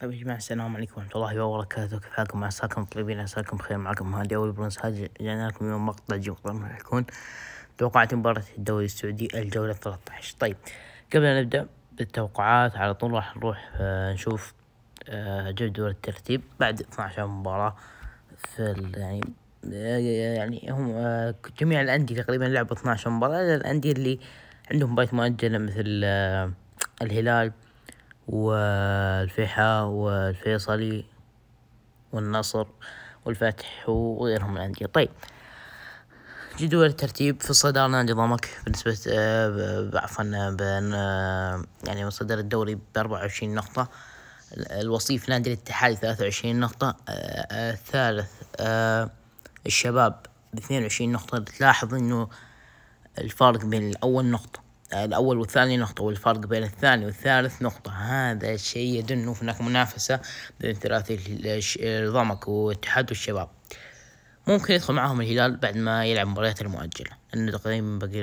طيب يا جماعة السلام عليكم ورحمة الله وبركاته كيف حالكم عساكم طيبين عساكم بخير معكم هادي أول برنس هادي جانا لكم اليوم مقطع جيم طبعا يكون توقعات مباراة الدوري السعودي الجولة 13 طيب قبل أن نبدأ بالتوقعات على طول راح نروح آه، نشوف آه، جدول الترتيب بعد 12 مباراة في يعني آه، يعني هم جميع الأندية تقريبا لعبوا 12 مباراة الأندية اللي عندهم بايت مؤجلة مثل الهلال والفيحاء والفيصلي والنصر والفتح وغيرهم من الأندية طيب جدول الترتيب في نادي ضمك بالنسبة آه، عفوا آه، يعني مصدر الدوري بأربعة وعشرين نقطة الوصيف نادي الاتحاد ثلاثة وعشرين نقطة آه، الثالث الشباب باثنين وعشرين نقطة تلاحظ انه الفارق بين الأول نقطة الأول والثاني نقطة والفرق بين الثاني والثالث نقطة هذا الشيء يدل أنه هناك منافسة بين ثلاثي ضمك واتحاد والشباب ممكن يدخل معهم الهلال بعد ما يلعب مباريات المؤجلة لأنه تقريبا باقي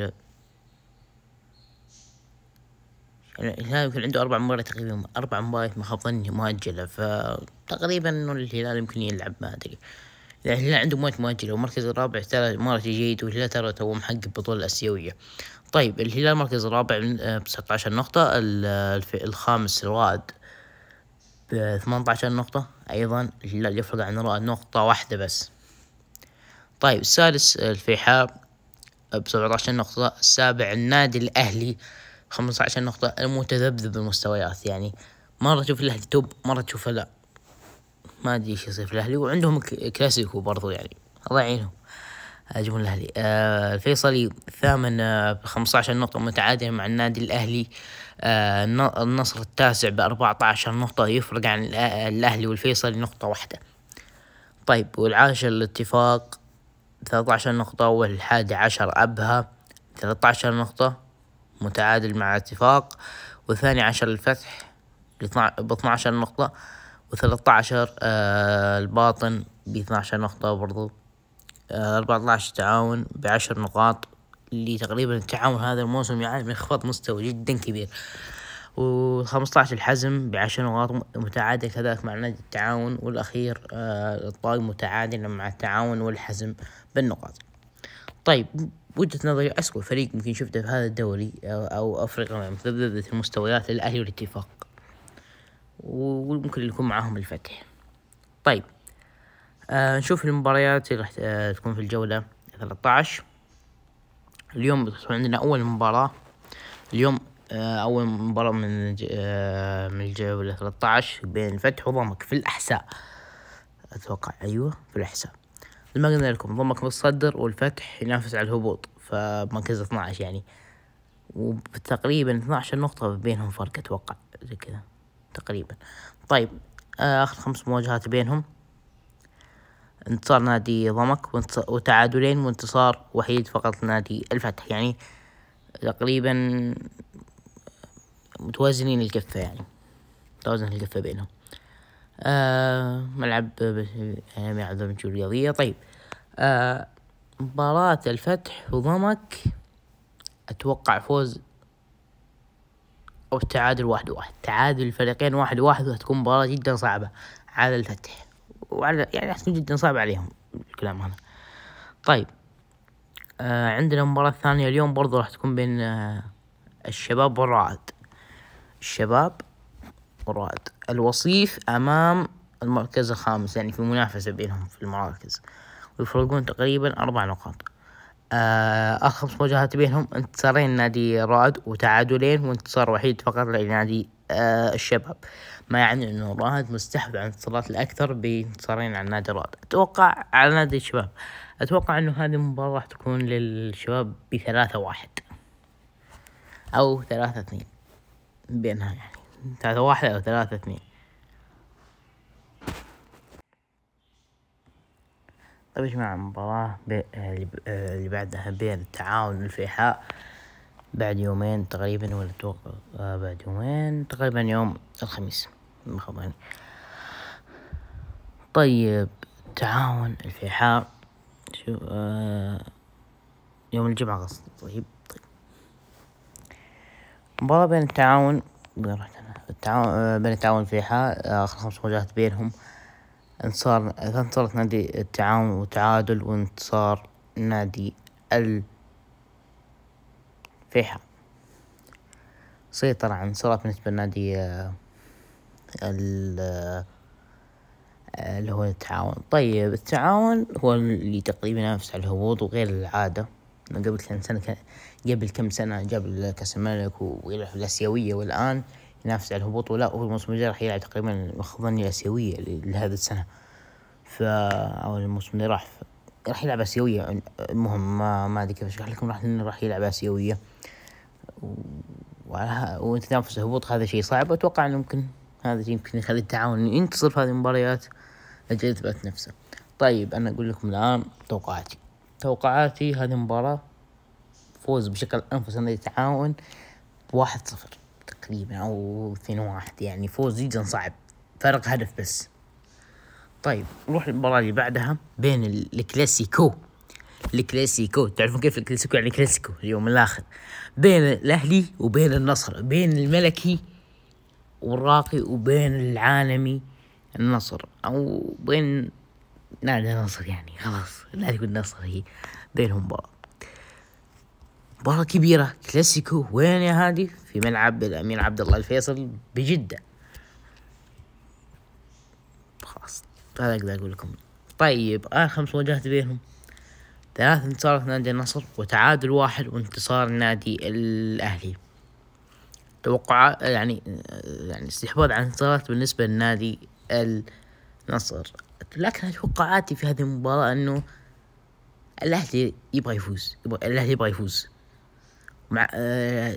يعني الهلال يمكن عنده أربع مباريات تقريبا أربع مباريات ما خاب ظني مؤجلة فتقريبا إنه الهلال يمكن يلعب ما أدري يعني الهلال عنده مباريات مؤجلة والمركز الرابع ترى مباراة جيد والهلال ترى تو محقق بطولة آسيوية طيب الهلال المركز الرابع ب آه، عشر نقطة آه، الخامس الرائد ب 18 نقطة أيضا الهلال يفرق عن الرائد نقطة واحدة بس طيب السادس الفيحاء بسبعة عشر نقطة السابع النادي الأهلي خمسة عشر نقطة المتذبذب بالمستويات يعني مرة تشوف الأهلي توب مرة تشوفه لا ما أدري إيش يصير في الأهلي وعندهم كلاسيكو برضو يعني الله يعينهم جمهور الاهلي آه، الفيصلي ثامن آه، ب 15 نقطه متعادل مع النادي الاهلي آه، النصر التاسع ب 14 نقطه يفرق عن الاهلي والفيصلي نقطه واحده طيب والعاشر الاتفاق 13 نقطة والحادي عشر أبها 13 نقطة متعادل مع الاتفاق والثاني عشر الفتح ب 12 نقطة و13 الباطن ب 12 نقطة برضو أربعة عشر تعاون بعشر نقاط اللي تقريبا التعاون هذا الموسم يعاني من انخفاض مستوى جدا كبير و عشر الحزم بعشر نقاط متعادل كذلك مع نادي التعاون والأخير آه، الطاق متعادل مع التعاون والحزم بالنقاط طيب وجهة نظري أسوأ فريق ممكن شفته في هذا الدوري آه، أو أفريقيا مذبذبة المستويات الأهلي والاتفاق وممكن يكون معاهم الفتح طيب آه نشوف المباريات اللي راح آه، تكون في الجولة 13 اليوم بتكون عندنا أول مباراة اليوم آه أول مباراة من آه من الجولة 13 بين فتح وضمك في الأحساء أتوقع أيوة في الأحساء زي ما قلنا لكم ضمك متصدر والفتح ينافس على الهبوط فمركز 12 يعني وتقريبا 12 نقطة بينهم فرق أتوقع زي كذا تقريبا طيب آه، آخر خمس مواجهات بينهم انتصار نادي ضمك وتعادلين وانتصار وحيد فقط نادي الفتح يعني تقريبا متوازنين الكفة يعني توازن الكفة بينهم آه ملعب ملعب الجمهورية الرياضية طيب آه مباراة الفتح وضمك أتوقع فوز أو تعادل واحد واحد تعادل الفريقين واحد واحد وتكون مباراة جدا صعبة على الفتح وعلى يعني أحسن جدا صعب عليهم الكلام هذا طيب آه عندنا المباراة الثانية اليوم برضو راح تكون بين آه الشباب والرعد الشباب والرعد الوصيف أمام المركز الخامس يعني في منافسة بينهم في المراكز ويفرقون تقريبا أربع نقاط آه آخر خمس مواجهات بينهم انتصارين نادي رعد وتعادلين وانتصار وحيد فقط لنادي آه، الشباب ما يعني أنه راهد مستحب عن الانتصارات الأكثر بانتصارين على نادي رائد أتوقع على نادي الشباب أتوقع أنه هذه المباراة راح تكون للشباب بثلاثة واحد أو ثلاثة اثنين بينها يعني ثلاثة واحد أو ثلاثة اثنين طيب يا جماعة المباراة آه، آه، اللي بعدها بين التعاون والفيحاء بعد يومين تقريبا ولا اتوقع آه بعد يومين تقريبا يوم الخميس مخبرني طيب تعاون الفيحاء شو آه يوم الجمعة قصدي طيب, طيب. مباراة بين التعاون التعاون آه، بين التعاون والفيحاء آه، آخر خمس مواجهات بينهم انتصار انتصارت نادي التعاون وتعادل وانتصار نادي ال فيحاء سيطر عن صراط بالنسبة لنادي آه، آه، اللي هو التعاون طيب التعاون هو اللي تقريبا ينافس على الهبوط وغير العادة قبل كم سنة قبل كم سنة جاب كأس الملك ويلعب الآسيوية والآن ينافس على الهبوط ولا هو الموسم الجاي راح يلعب تقريبا الخضنية الآسيوية لهذا السنة فا أو الموسم اللي راح راح يلعب آسيوية المهم ما ما أدري كيف أشرح لكم راح راح يلعب آسيوية وانت تنافس هبوط هذا شيء صعب اتوقع انه ممكن هذا يمكن يخلي التعاون ينتصر في هذه المباريات اجل اثبات نفسه طيب انا اقول لكم الان توقعاتي توقعاتي هذه المباراة فوز بشكل انفس نادي التعاون واحد صفر تقريبا او اثنين واحد يعني فوز جدا صعب فرق هدف بس طيب نروح للمباراة اللي بعدها بين الكلاسيكو الكلاسيكو تعرفون كيف الكلاسيكو يعني كلاسيكو اليوم الاخر بين الاهلي وبين النصر بين الملكي والراقي وبين العالمي النصر او بين نادي النصر يعني خلاص نادي النصر هي بينهم مباراة مباراة كبيرة كلاسيكو وين يا هادي في ملعب الأمير عبد الله الفيصل بجدة خلاص هذا أقدر أقول لكم طيب آخر خمس مواجهات بينهم ثلاث انتصارات نادي النصر وتعادل واحد وانتصار نادي الأهلي توقع يعني يعني استحواذ على انتصارات بالنسبة لنادي النصر لكن توقعاتي في هذه المباراة أنه الأهلي يبغى يفوز الأهلي يبغى يفوز مع آه،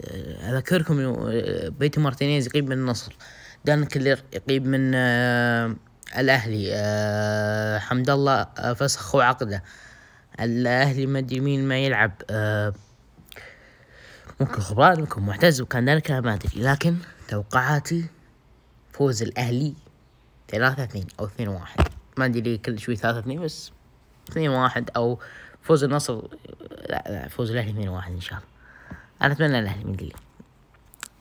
أذكركم أنه آه، بيتي مارتينيز يقيم من النصر دان كلير يقيم من آه، الأهلي حمد الله فسخوا عقده الأهلي ما مين ما يلعب آه، ممكن خبران ممكن معتز وكان ذلك ما أدري لكن توقعاتي فوز الأهلي ثلاثة اثنين أو اثنين واحد ما أدري كل شوي ثلاثة اثنين بس اثنين واحد أو فوز النصر لا, لا فوز الأهلي اثنين واحد إن شاء الله أنا أتمنى الأهلي من لي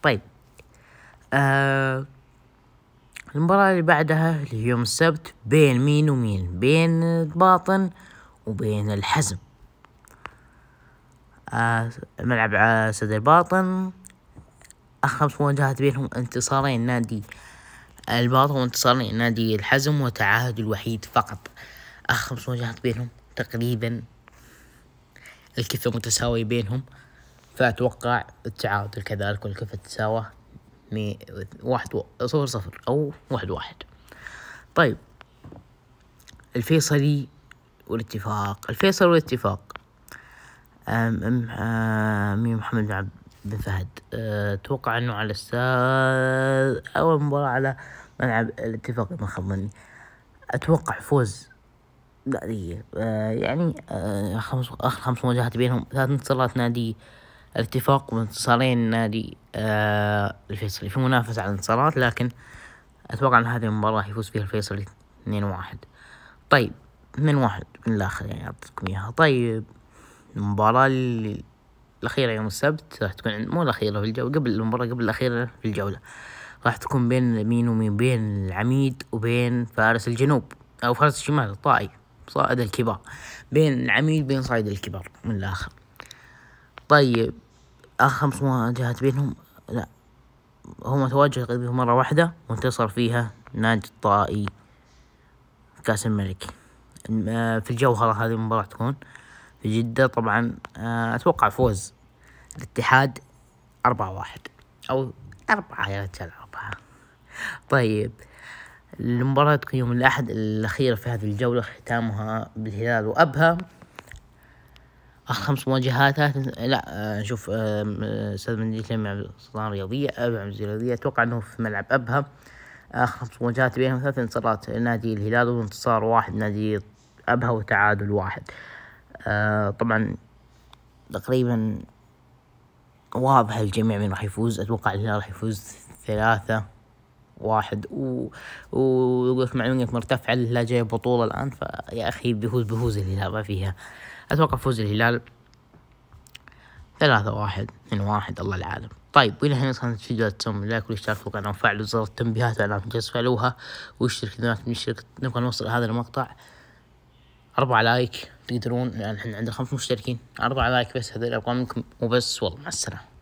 طيب آه المباراة اللي بعدها اللي هي يوم السبت بين مين ومين بين باطن وبين الحزم آه، ملعب سد آه، الباطن آخر خمس مواجهات بينهم انتصارين نادي الباطن وانتصارين نادي الحزم وتعاهد الوحيد فقط خمس مواجهات بينهم تقريبا الكفة متساوية بينهم فأتوقع التعادل كذلك والكفة تساوى واحد و... صفر صفر أو واحد واحد طيب الفيصلي والاتفاق الفيصل والاتفاق أم محمد عبد بن فهد أه، أتوقع أنه على الساد أول مباراة على ملعب الاتفاق ما خاب ظني أتوقع فوز نادية أه، يعني أه، خمس آخر خمس مواجهات بينهم ثلاث انتصارات نادي الاتفاق وانتصارين نادي الفيصلي في منافسة على الانتصارات لكن أتوقع أن هذه المباراة يفوز فيها الفيصلي اثنين واحد طيب من واحد من الآخر يعني أعطيكم إياها طيب المباراة الأخيرة يوم السبت راح تكون مو الأخيرة في الجولة قبل المباراة قبل الأخيرة في الجولة راح تكون بين مين ومين بين العميد وبين فارس الجنوب أو فارس الشمال الطائي صائد الكبار بين العميد بين صائد الكبار من الآخر طيب آخر خمس مواجهات بينهم لا هم تواجه مرة واحدة وانتصر فيها ناجي الطائي كاس الملك آه، في الجوهرة هذه المباراة تكون في جدة طبعا آه، أتوقع فوز الاتحاد أربعة واحد أو أربعة يا رجال أربعة طيب المباراة تكون يوم الأحد الأخيرة في هذه الجولة ختامها بالهلال وأبها آخر خمس مواجهات لا آه، نشوف أستاذ مندي تلمي عبد السلطان رياضية أبي عبد الرياضية أتوقع أنه في ملعب أبها آخر خمس مواجهات بينهم ثلاث انتصارات نادي الهلال وانتصار واحد نادي أبها وتعادل واحد آه طبعا تقريبا واضح الجميع مين راح يفوز أتوقع الهلال راح يفوز ثلاثة واحد و... ويقول لك معلومة مرتفعة الهلال جاي بطولة الآن فيا أخي بيفوز بيفوز الهلال ما فيها أتوقع فوز الهلال ثلاثة واحد اثنين واحد الله العالم طيب وإلى هنا كانت فيديو تسوون لايك والاشتراك في القناة وفعلوا زر التنبيهات على جالس فعلوها واشترك إذا ما نبغى نوصل هذا المقطع أربعة لايك تقدرون لأن يعني احنا عندنا خمس مشتركين أربعة لايك بس هذه الأرقام منكم وبس والله مع السلامة